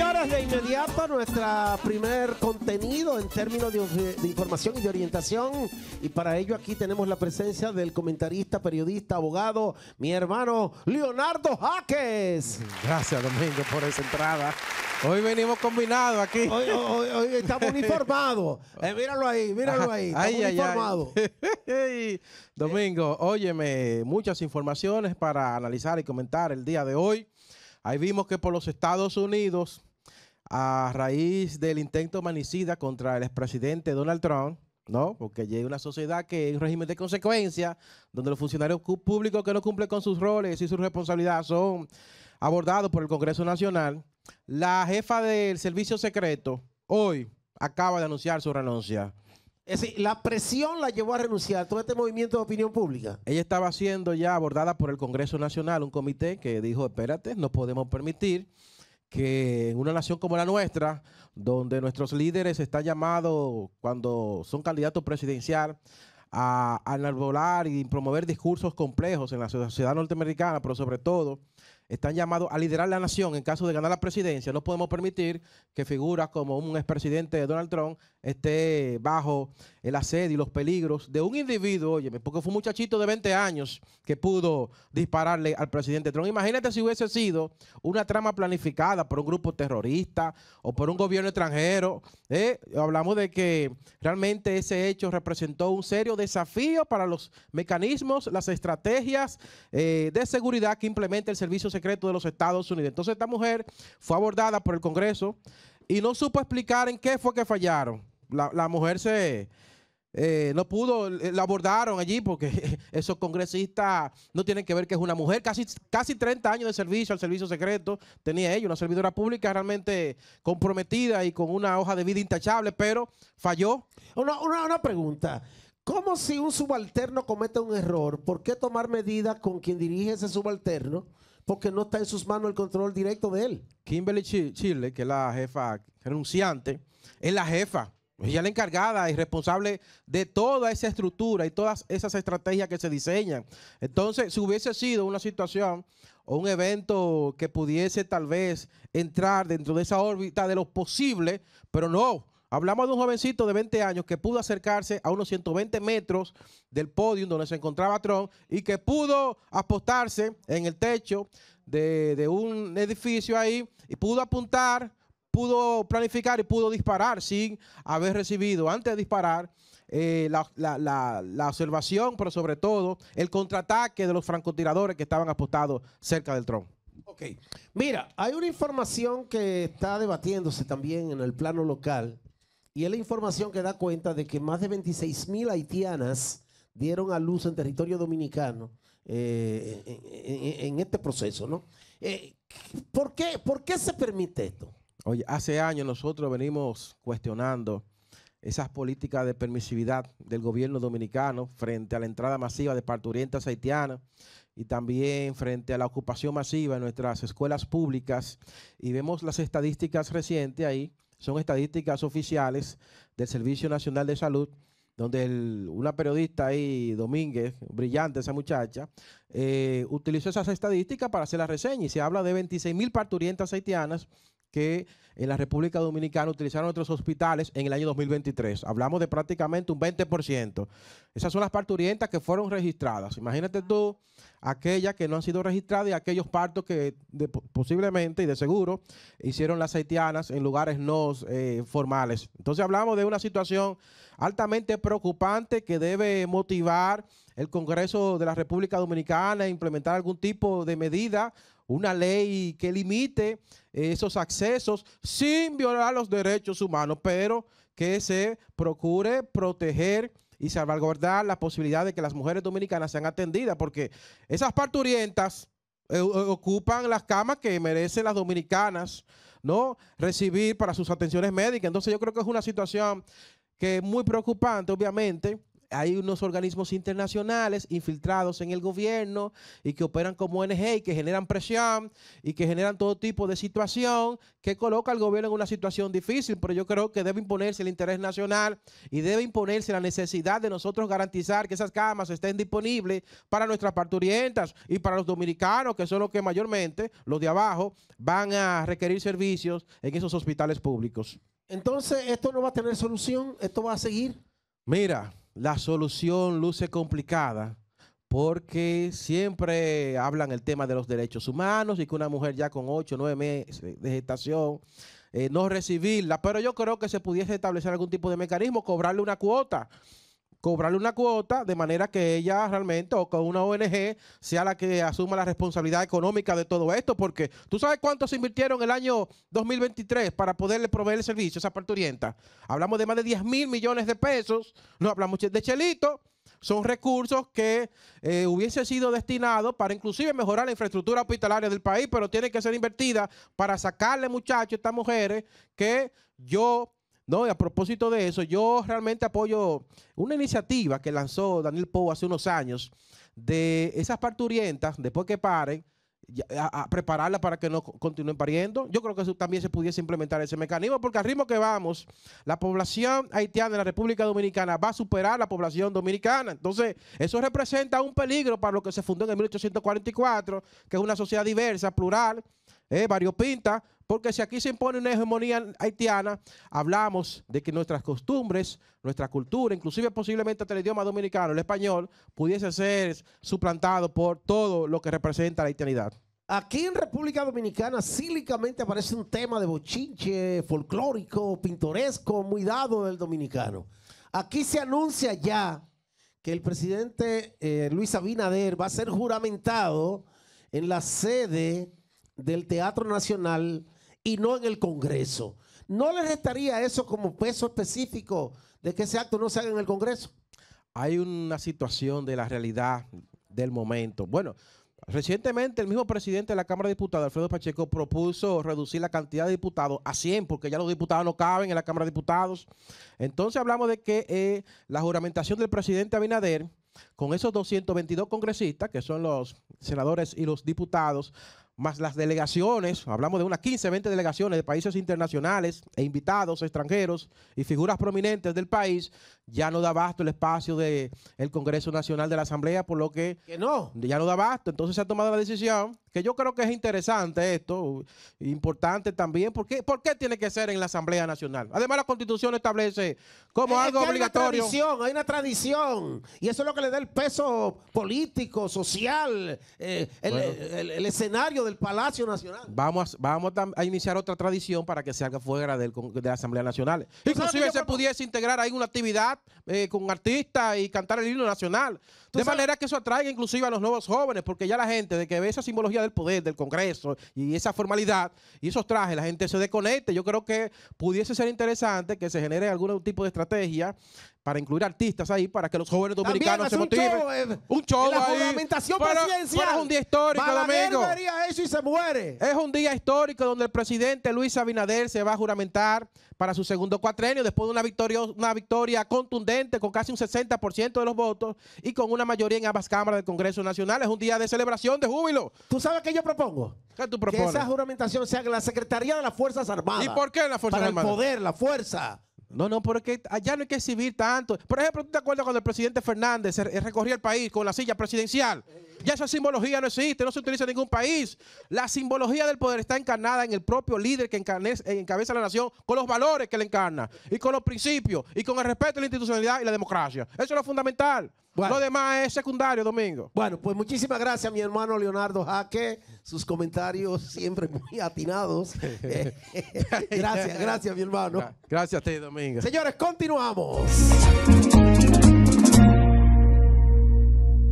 Señores, de inmediato nuestro primer contenido en términos de, información y de orientación. Y para ello aquí tenemos la presencia del comentarista, periodista, abogado, mi hermano Leonardo Jaques. Gracias, Domingo, por esa entrada. Hoy venimos combinados aquí. Hoy, estamos uniformados. Eh, míralo ahí, míralo ahí. Estamos Domingo, óyeme, muchas informaciones para analizar y comentar el día de hoy. Ahí vimos que por los Estados Unidos a raíz del intento manicida contra el expresidente Donald Trump, ¿no? Porque llega una sociedad que es un régimen de consecuencia, donde los funcionarios públicos que no cumplen con sus roles y sus responsabilidades son abordados por el Congreso Nacional. La jefa del servicio secreto hoy acaba de anunciar su renuncia. Es decir, la presión la llevó a renunciar todo este movimiento de opinión pública. Ella estaba siendo ya abordada por el Congreso Nacional, un comité que dijo, espérate, no podemos permitir que en una nación como la nuestra, donde nuestros líderes están llamados cuando son candidatos presidencial a, a y promover discursos complejos en la sociedad norteamericana, pero sobre todo están llamados a liderar la nación en caso de ganar la presidencia. No podemos permitir que figuras como un expresidente de Donald Trump esté bajo el asedio y los peligros de un individuo, oye, porque fue un muchachito de 20 años que pudo dispararle al presidente Trump. Imagínate si hubiese sido una trama planificada por un grupo terrorista o por un gobierno extranjero. ¿eh? Hablamos de que realmente ese hecho representó un serio desafío para los mecanismos, las estrategias eh, de seguridad que implementa el servicio secundario de los Estados Unidos. Entonces esta mujer fue abordada por el Congreso y no supo explicar en qué fue que fallaron. La, mujer se... Eh, no pudo, eh, la abordaron allí porque esos congresistas no tienen que ver que es una mujer. Casi, casi 30 años de servicio al servicio secreto tenía ella, una servidora pública realmente comprometida y con una hoja de vida intachable, pero falló. una pregunta. ¿Cómo si un subalterno comete un error, por qué tomar medidas con quien dirige ese subalterno? porque no está en sus manos el control directo de él. Kimberly Chile, que es la jefa renunciante, es la jefa. Ella es la encargada y responsable de toda esa estructura y todas esas estrategias que se diseñan. Entonces, si hubiese sido una situación o un evento que pudiese tal vez entrar dentro de esa órbita de lo posible, pero no, Hablamos de un jovencito de 20 años que pudo acercarse a unos 120 metros del podio donde se encontraba Tron y que pudo apostarse en el techo de, un edificio ahí y pudo apuntar, pudo planificar y pudo disparar sin haber recibido, antes de disparar, eh, la, observación, pero sobre todo el contraataque de los francotiradores que estaban apostados cerca del Tron. Ok. Mira, hay una información que está debatiéndose también en el plano local y es la información que da cuenta de que más de 26 mil haitianas dieron a luz en territorio dominicano eh, en, este proceso, ¿no? Eh, ¿por, qué, se permite esto? Oye, hace años nosotros venimos cuestionando esas políticas de permisividad del gobierno dominicano frente a la entrada masiva de parturientas haitianas y también frente a la ocupación masiva en nuestras escuelas públicas. Y vemos las estadísticas recientes ahí son estadísticas oficiales del Servicio Nacional de Salud, donde una periodista ahí, Domínguez, brillante esa muchacha, eh, utilizó esas estadísticas para hacer la reseña y se habla de 26 mil parturientas haitianas que en la República Dominicana utilizaron nuestros hospitales en el año 2023. Hablamos de prácticamente un 20%. Esas son las parturientas que fueron registradas. Imagínate tú aquellas que no han sido registradas y aquellos partos que posiblemente y de seguro hicieron las haitianas en lugares no eh, formales. Entonces hablamos de una situación altamente preocupante que debe motivar el Congreso de la República Dominicana a implementar algún tipo de medida una ley que limite eh, esos accesos sin violar los derechos humanos, pero que se procure proteger y salvaguardar la posibilidad de que las mujeres dominicanas sean atendidas, porque esas parturientas eh, eh, ocupan las camas que merecen las dominicanas, ¿no? Recibir para sus atenciones médicas. Entonces yo creo que es una situación que es muy preocupante, obviamente, hay unos organismos internacionales infiltrados en el gobierno y que operan como ONG y que generan presión y que generan todo tipo de situación que coloca al gobierno en una situación difícil, pero yo creo que debe imponerse el interés nacional y debe imponerse la necesidad de nosotros garantizar que esas camas estén disponibles para nuestras parturientas y para los dominicanos, que son los que mayormente, los de abajo, van a requerir servicios en esos hospitales públicos. Entonces, esto no va a tener solución, esto va a seguir. Mira, la solución luce complicada porque siempre hablan el tema de los derechos humanos y que una mujer ya con ocho o 9 meses de gestación eh, no recibirla, pero yo creo que se pudiese establecer algún tipo de mecanismo, cobrarle una cuota cobrarle una cuota de manera que ella realmente o con una ONG sea la que asuma la responsabilidad económica de todo esto, porque tú sabes cuánto se invirtieron el año 2023 para poderle proveer el servicio a esa parturienta. Hablamos de más de 10 mil millones de pesos, no hablamos de chelito, son recursos que eh, hubiesen sido destinados para inclusive mejorar la infraestructura hospitalaria del país, pero tienen que ser invertidas para sacarle muchachos, estas mujeres que yo no, y a propósito de eso, yo realmente apoyo una iniciativa que lanzó Daniel Pou hace unos años de esas parturientas, después que paren, a, prepararlas para que no continúen pariendo. Yo creo que eso también se pudiese implementar ese mecanismo, porque al ritmo que vamos, la población haitiana de la República Dominicana va a superar la población dominicana. Entonces, eso representa un peligro para lo que se fundó en 1844, que es una sociedad diversa, plural, eh, vario pinta, porque si aquí se impone una hegemonía haitiana, hablamos de que nuestras costumbres, nuestra cultura, inclusive posiblemente el idioma dominicano, el español, pudiese ser suplantado por todo lo que representa la haitianidad. Aquí en República Dominicana sílicamente aparece un tema de bochinche folclórico, pintoresco, muy dado del dominicano. Aquí se anuncia ya que el presidente eh, Luis Abinader va a ser juramentado en la sede del Teatro Nacional y no en el Congreso. ¿No le restaría eso como peso específico de que ese acto no se haga en el Congreso? Hay una situación de la realidad del momento. Bueno, Recientemente, el mismo presidente de la Cámara de Diputados, Alfredo Pacheco, propuso reducir la cantidad de diputados a 100, porque ya los diputados no caben en la Cámara de Diputados. Entonces, hablamos de que eh, la juramentación del presidente Abinader, con esos 222 congresistas, que son los senadores y los diputados, más las delegaciones, hablamos de unas 15, 20 delegaciones de países internacionales e invitados extranjeros y figuras prominentes del país, ya no da abasto el espacio del el Congreso Nacional de la Asamblea, por lo que, no, ya no da abasto. Entonces se ha tomado la decisión, que yo creo que es interesante esto, importante también, porque ¿por tiene que ser en la Asamblea Nacional? Además la Constitución establece como algo obligatorio. Hay una tradición, y eso es lo que le da el peso político, social, eh, el escenario de Palacio Nacional. Vamos, vamos a iniciar otra tradición para que salga fuera de la Asamblea Nacional. Inclusive se pudiese integrar ahí una actividad eh, con artistas y cantar el himno nacional de manera que eso atraiga inclusive a los nuevos jóvenes, porque ya la gente de que ve esa simbología del poder, del Congreso y esa formalidad y esos trajes, la gente se desconecte. Yo creo que pudiese ser interesante que se genere algún tipo de estrategia para incluir artistas ahí, para que los jóvenes dominicanos se motiven. un show, la Juramentación presidencial. es un día histórico, domingo. eso y se muere. Es un día histórico donde el presidente Luis Abinader se va a juramentar para su segundo cuatrenio, después de una victoria, una victoria contundente con casi un 60% de los votos y con una mayoría en ambas cámaras del Congreso Nacional. Es un día de celebración, de júbilo. ¿Tú sabes qué yo propongo? ¿Qué tú propones? Que esa juramentación sea en la Secretaría de las Fuerzas Armadas. ¿Y por qué en las Fuerzas Armadas? Para el poder, la fuerza. No, no, porque allá no hay que exhibir tanto. Por ejemplo, ¿tú te acuerdas cuando el presidente Fernández recorría el país con la silla presidencial? Ya esa simbología no existe, no se utiliza en ningún país. La simbología del poder está encarnada en el propio líder que encabeza la nación con los valores que le encarna y con los principios y con el respeto a la institucionalidad y la democracia. Eso es lo fundamental. Lo demás es secundario, Domingo. Bueno, pues muchísimas gracias, mi hermano Leonardo Jaque. Sus comentarios siempre muy atinados. gracias, gracias, mi hermano. Gracias a ti, Domingo. Señores, continuamos.